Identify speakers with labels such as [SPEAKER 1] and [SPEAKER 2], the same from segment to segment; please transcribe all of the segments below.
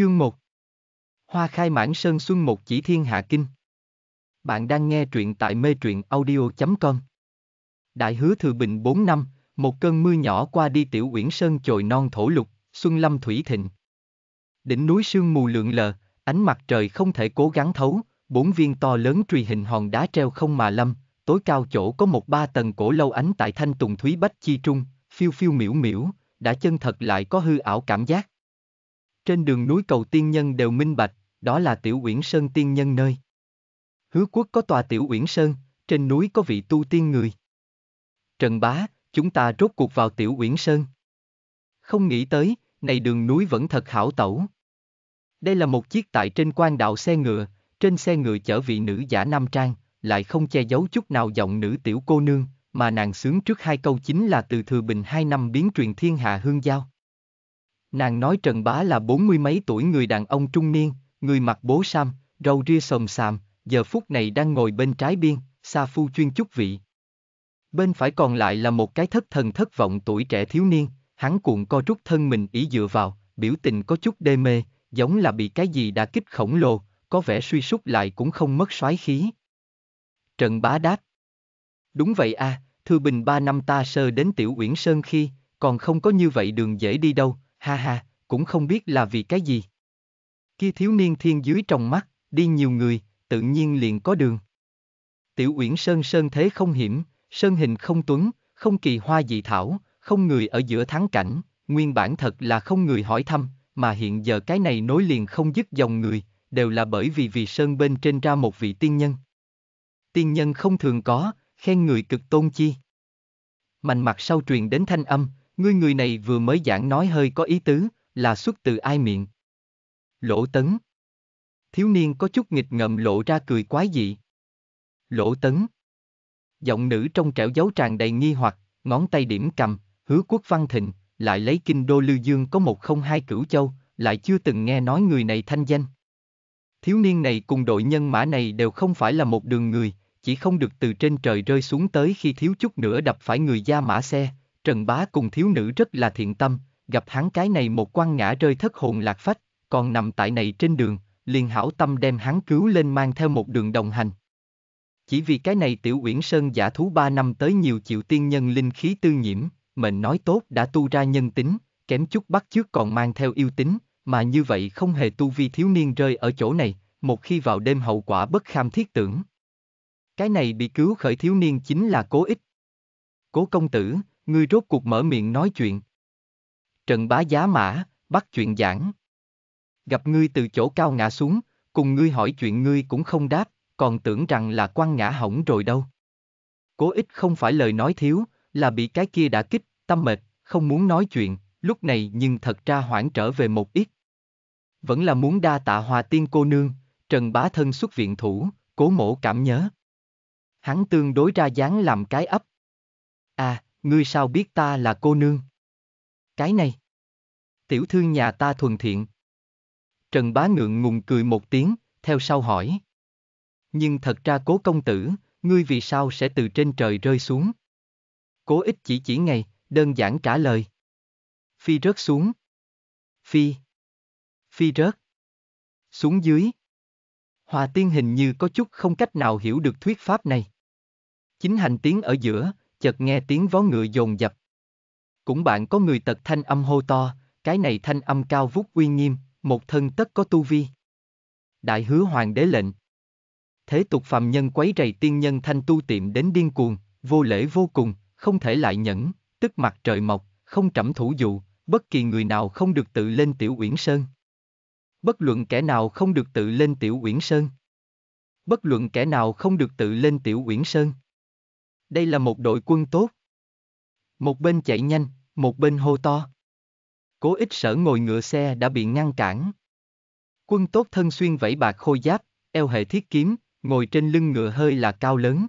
[SPEAKER 1] Chương 1 Hoa khai mãn sơn xuân một chỉ thiên hạ kinh Bạn đang nghe truyện tại mê truyện audio.com Đại hứa thừa bình 4 năm, một cơn mưa nhỏ qua đi tiểu uyển sơn chồi non thổ lục, xuân lâm thủy thịnh. Đỉnh núi sương mù lượn lờ, ánh mặt trời không thể cố gắng thấu, bốn viên to lớn truy hình hòn đá treo không mà lâm, tối cao chỗ có một ba tầng cổ lâu ánh tại thanh tùng thúy bách chi trung, phiêu phiêu miễu miễu, đã chân thật lại có hư ảo cảm giác. Trên đường núi cầu tiên nhân đều minh bạch, đó là tiểu uyển sơn tiên nhân nơi. Hứa quốc có tòa tiểu uyển sơn, trên núi có vị tu tiên người. Trần bá, chúng ta rốt cuộc vào tiểu uyển sơn. Không nghĩ tới, này đường núi vẫn thật hảo tẩu. Đây là một chiếc tại trên quan đạo xe ngựa, trên xe ngựa chở vị nữ giả nam trang, lại không che giấu chút nào giọng nữ tiểu cô nương, mà nàng sướng trước hai câu chính là từ thừa bình hai năm biến truyền thiên hạ hương giao. Nàng nói Trần Bá là bốn mươi mấy tuổi người đàn ông trung niên, người mặc bố sam, râu ria sồm sàm, giờ phút này đang ngồi bên trái biên, xa phu chuyên chúc vị. Bên phải còn lại là một cái thất thần thất vọng tuổi trẻ thiếu niên, hắn cuộn co rút thân mình ý dựa vào, biểu tình có chút đê mê, giống là bị cái gì đã kích khổng lồ, có vẻ suy sút lại cũng không mất soái khí. Trần Bá đáp. Đúng vậy a, à, Thư Bình ba năm ta sơ đến Tiểu Uyển Sơn khi, còn không có như vậy đường dễ đi đâu, ha ha, cũng không biết là vì cái gì. Kia thiếu niên thiên dưới trong mắt, đi nhiều người, tự nhiên liền có đường. Tiểu Uyển Sơn Sơn thế không hiểm, Sơn hình không tuấn, không kỳ hoa dị thảo, không người ở giữa thắng cảnh, nguyên bản thật là không người hỏi thăm, mà hiện giờ cái này nối liền không dứt dòng người, đều là bởi vì vì Sơn bên trên ra một vị tiên nhân. Tiên nhân không thường có, khen người cực tôn chi. Mạnh mặt sau truyền đến thanh âm, Ngươi người này vừa mới giảng nói hơi có ý tứ, là xuất từ ai miệng? Lỗ tấn. Thiếu niên có chút nghịch ngợm lộ ra cười quái dị. Lỗ tấn. Giọng nữ trong trẻo giấu tràn đầy nghi hoặc, ngón tay điểm cầm, hứa quốc văn thịnh, lại lấy kinh đô lưu dương có một không hai cửu châu, lại chưa từng nghe nói người này thanh danh. Thiếu niên này cùng đội nhân mã này đều không phải là một đường người, chỉ không được từ trên trời rơi xuống tới khi thiếu chút nữa đập phải người da mã xe, Trần Bá cùng thiếu nữ rất là thiện tâm, gặp hắn cái này một quan ngã rơi thất hồn lạc phách, còn nằm tại này trên đường, liền hảo tâm đem hắn cứu lên mang theo một đường đồng hành. Chỉ vì cái này tiểu uyển sơn giả thú ba năm tới nhiều chịu tiên nhân linh khí tư nhiễm, mệnh nói tốt đã tu ra nhân tính, kém chút bắt trước còn mang theo yêu tính, mà như vậy không hề tu vi thiếu niên rơi ở chỗ này, một khi vào đêm hậu quả bất kham thiết tưởng. Cái này bị cứu khởi thiếu niên chính là cố ích. Cố công tử, ngươi rốt cuộc mở miệng nói chuyện. Trần bá giá mã, bắt chuyện giảng. Gặp ngươi từ chỗ cao ngã xuống, cùng ngươi hỏi chuyện ngươi cũng không đáp, còn tưởng rằng là quan ngã hỏng rồi đâu. Cố ít không phải lời nói thiếu, là bị cái kia đã kích, tâm mệt, không muốn nói chuyện, lúc này nhưng thật ra hoảng trở về một ít. Vẫn là muốn đa tạ hòa tiên cô nương, trần bá thân xuất viện thủ, cố mổ cảm nhớ. Hắn tương đối ra dáng làm cái ấp. À, ngươi sao biết ta là cô nương? Cái này. Tiểu thư nhà ta thuần thiện. Trần Bá ngượng ngùng cười một tiếng, theo sau hỏi. Nhưng thật ra cố công tử, ngươi vì sao sẽ từ trên trời rơi xuống? Cố ích chỉ chỉ ngày, đơn giản trả lời. Phi rớt xuống. Phi. Phi rớt. Xuống dưới. Hòa tiên hình như có chút không cách nào hiểu được thuyết pháp này. Chính hành tiến ở giữa, chợt nghe tiếng vó ngựa dồn dập. Cũng bạn có người tật thanh âm hô to, cái này thanh âm cao vút uy nghiêm, một thân tất có tu vi. Đại hứa hoàng đế lệnh. Thế tục phàm nhân quấy rầy tiên nhân thanh tu tiệm đến điên cuồng, vô lễ vô cùng, không thể lại nhẫn, tức mặt trời mọc, không trẫm thủ dụ, bất kỳ người nào không được tự lên tiểu uyển sơn. Bất luận kẻ nào không được tự lên tiểu uyển sơn. Bất luận kẻ nào không được tự lên tiểu uyển sơn đây là một đội quân tốt. Một bên chạy nhanh, một bên hô to. Cố ích sở ngồi ngựa xe đã bị ngăn cản. Quân tốt thân xuyên vẫy bạc khôi giáp, eo hệ thiết kiếm, ngồi trên lưng ngựa hơi là cao lớn.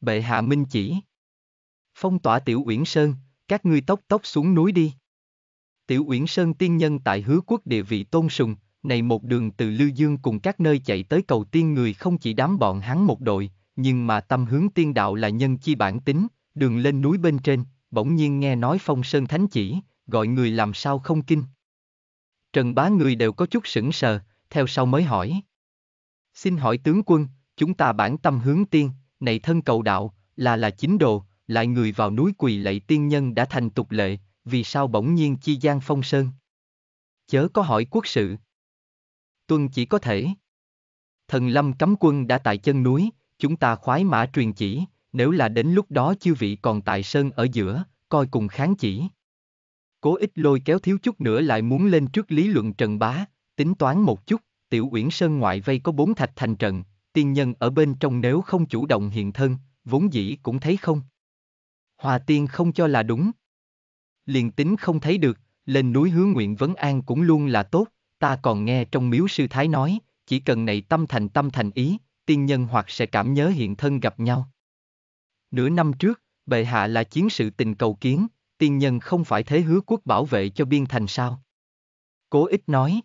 [SPEAKER 1] Bệ hạ minh chỉ. Phong tỏa tiểu uyển sơn, các ngươi tốc tốc xuống núi đi. Tiểu uyển sơn tiên nhân tại hứa quốc địa vị tôn sùng, này một đường từ lưu Dương cùng các nơi chạy tới cầu tiên người không chỉ đám bọn hắn một đội, nhưng mà tâm hướng tiên đạo là nhân chi bản tính, đường lên núi bên trên, bỗng nhiên nghe nói phong sơn thánh chỉ, gọi người làm sao không kinh. Trần bá người đều có chút sững sờ, theo sau mới hỏi. Xin hỏi tướng quân, chúng ta bản tâm hướng tiên, này thân cầu đạo, là là chính đồ, lại người vào núi quỳ lạy tiên nhân đã thành tục lệ, vì sao bỗng nhiên chi gian phong sơn? Chớ có hỏi quốc sự. Tuân chỉ có thể. Thần lâm cấm quân đã tại chân núi, chúng ta khoái mã truyền chỉ, nếu là đến lúc đó chư vị còn tại sơn ở giữa, coi cùng kháng chỉ. Cố ích lôi kéo thiếu chút nữa lại muốn lên trước lý luận trần bá, tính toán một chút, tiểu uyển sơn ngoại vây có bốn thạch thành trận, tiên nhân ở bên trong nếu không chủ động hiện thân, vốn dĩ cũng thấy không. Hòa tiên không cho là đúng. Liền tính không thấy được, lên núi hướng nguyện vấn an cũng luôn là tốt, ta còn nghe trong miếu sư thái nói, chỉ cần này tâm thành tâm thành ý, tiên nhân hoặc sẽ cảm nhớ hiện thân gặp nhau. Nửa năm trước, bệ hạ là chiến sự tình cầu kiến, tiên nhân không phải thế hứa quốc bảo vệ cho biên thành sao? Cố ích nói.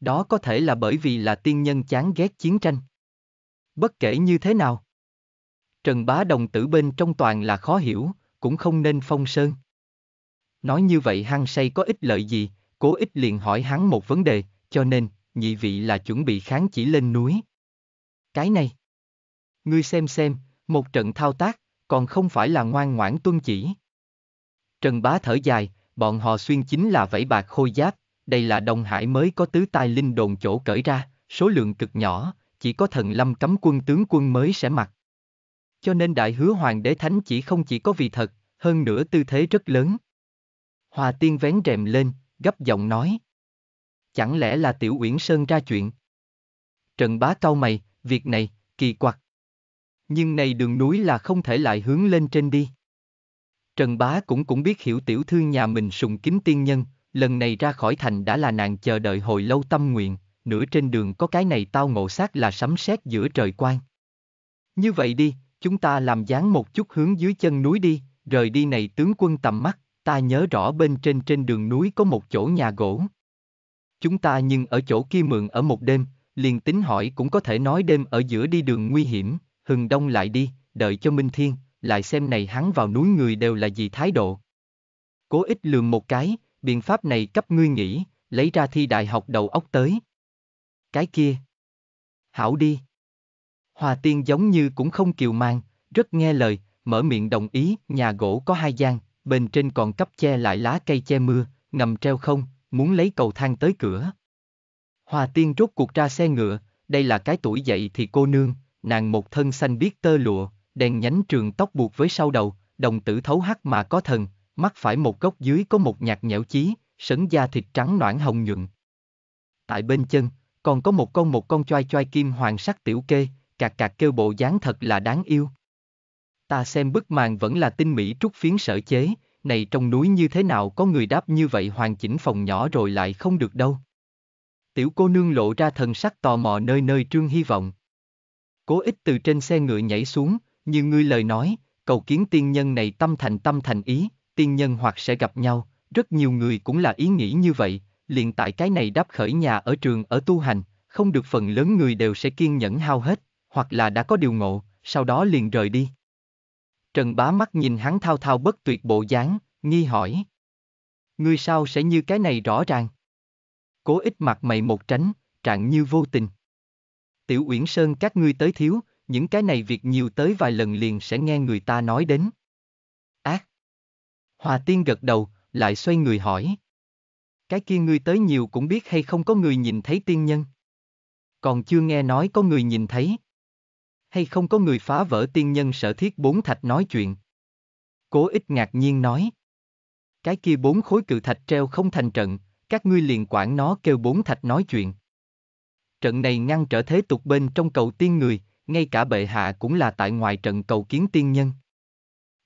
[SPEAKER 1] Đó có thể là bởi vì là tiên nhân chán ghét chiến tranh. Bất kể như thế nào. Trần bá đồng tử bên trong toàn là khó hiểu, cũng không nên phong sơn. Nói như vậy hăng say có ích lợi gì, cố ích liền hỏi hắn một vấn đề, cho nên, nhị vị là chuẩn bị kháng chỉ lên núi. Cái này. Ngươi xem xem, một trận thao tác, còn không phải là ngoan ngoãn tuân chỉ. Trần Bá thở dài, bọn họ xuyên chính là vẫy bạc khôi giáp, đây là Đông Hải mới có tứ tai linh đồn chỗ cởi ra, số lượng cực nhỏ, chỉ có thần lâm cấm quân tướng quân mới sẽ mặc. Cho nên đại hứa hoàng đế thánh chỉ không chỉ có vì thật, hơn nữa tư thế rất lớn. Hòa tiên vén rèm lên, gấp giọng nói. Chẳng lẽ là tiểu uyển sơn ra chuyện? Trần bá cau mày, việc này, kỳ quặc. Nhưng này đường núi là không thể lại hướng lên trên đi. Trần Bá cũng cũng biết hiểu tiểu thư nhà mình sùng kính tiên nhân, lần này ra khỏi thành đã là nàng chờ đợi hồi lâu tâm nguyện, nửa trên đường có cái này tao ngộ sát là sấm sét giữa trời quan. Như vậy đi, chúng ta làm dáng một chút hướng dưới chân núi đi, rời đi này tướng quân tầm mắt, ta nhớ rõ bên trên trên đường núi có một chỗ nhà gỗ. Chúng ta nhưng ở chỗ kia mượn ở một đêm, liền tính hỏi cũng có thể nói đêm ở giữa đi đường nguy hiểm, hừng đông lại đi, đợi cho Minh Thiên, lại xem này hắn vào núi người đều là gì thái độ. Cố ít lường một cái, biện pháp này cấp ngươi nghĩ, lấy ra thi đại học đầu óc tới. Cái kia. Hảo đi. Hòa tiên giống như cũng không kiều mang, rất nghe lời, mở miệng đồng ý, nhà gỗ có hai gian, bên trên còn cấp che lại lá cây che mưa, ngầm treo không, muốn lấy cầu thang tới cửa. Hòa tiên rút cuộc ra xe ngựa, đây là cái tuổi dậy thì cô nương, nàng một thân xanh biết tơ lụa, đèn nhánh trường tóc buộc với sau đầu, đồng tử thấu hắc mà có thần, mắt phải một góc dưới có một nhạt nhẽo chí, sấn da thịt trắng noãn hồng nhuận. Tại bên chân, còn có một con một con choai choai kim hoàng sắc tiểu kê, cạc cạc kêu bộ dáng thật là đáng yêu. Ta xem bức màn vẫn là tinh mỹ trúc phiến sở chế, này trong núi như thế nào có người đáp như vậy hoàn chỉnh phòng nhỏ rồi lại không được đâu. Tiểu cô nương lộ ra thần sắc tò mò nơi nơi trương hy vọng. Cố ích từ trên xe ngựa nhảy xuống, như ngươi lời nói, cầu kiến tiên nhân này tâm thành tâm thành ý, tiên nhân hoặc sẽ gặp nhau, rất nhiều người cũng là ý nghĩ như vậy, liền tại cái này đáp khởi nhà ở trường ở tu hành, không được phần lớn người đều sẽ kiên nhẫn hao hết, hoặc là đã có điều ngộ, sau đó liền rời đi. Trần bá mắt nhìn hắn thao thao bất tuyệt bộ dáng, nghi hỏi. Ngươi sao sẽ như cái này rõ ràng? cố ít mặt mày một tránh, trạng như vô tình. Tiểu Uyển Sơn các ngươi tới thiếu, những cái này việc nhiều tới vài lần liền sẽ nghe người ta nói đến. Ác. À. Hòa tiên gật đầu, lại xoay người hỏi. Cái kia ngươi tới nhiều cũng biết hay không có người nhìn thấy tiên nhân. Còn chưa nghe nói có người nhìn thấy. Hay không có người phá vỡ tiên nhân sở thiết bốn thạch nói chuyện. Cố ích ngạc nhiên nói. Cái kia bốn khối cự thạch treo không thành trận, các ngươi liền quản nó kêu bốn thạch nói chuyện. Trận này ngăn trở thế tục bên trong cầu tiên người, ngay cả bệ hạ cũng là tại ngoài trận cầu kiến tiên nhân.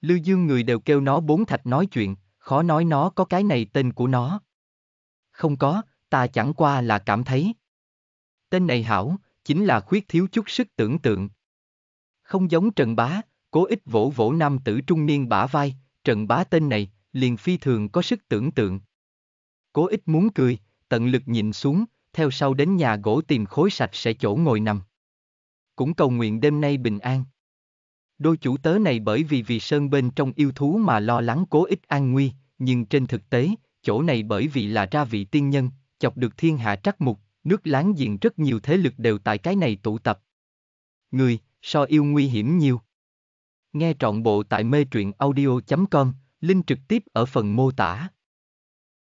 [SPEAKER 1] Lưu Dương người đều kêu nó bốn thạch nói chuyện, khó nói nó có cái này tên của nó. Không có, ta chẳng qua là cảm thấy. Tên này hảo, chính là khuyết thiếu chút sức tưởng tượng. Không giống Trần Bá, cố ích vỗ vỗ nam tử trung niên bả vai, Trần Bá tên này, liền phi thường có sức tưởng tượng cố ít muốn cười, tận lực nhìn xuống, theo sau đến nhà gỗ tìm khối sạch sẽ chỗ ngồi nằm. Cũng cầu nguyện đêm nay bình an. Đôi chủ tớ này bởi vì vì sơn bên trong yêu thú mà lo lắng cố ít an nguy, nhưng trên thực tế, chỗ này bởi vì là ra vị tiên nhân, chọc được thiên hạ trắc mục, nước láng giềng rất nhiều thế lực đều tại cái này tụ tập. Người, so yêu nguy hiểm nhiều. Nghe trọn bộ tại mê truyện audio.com, link trực tiếp ở phần mô tả.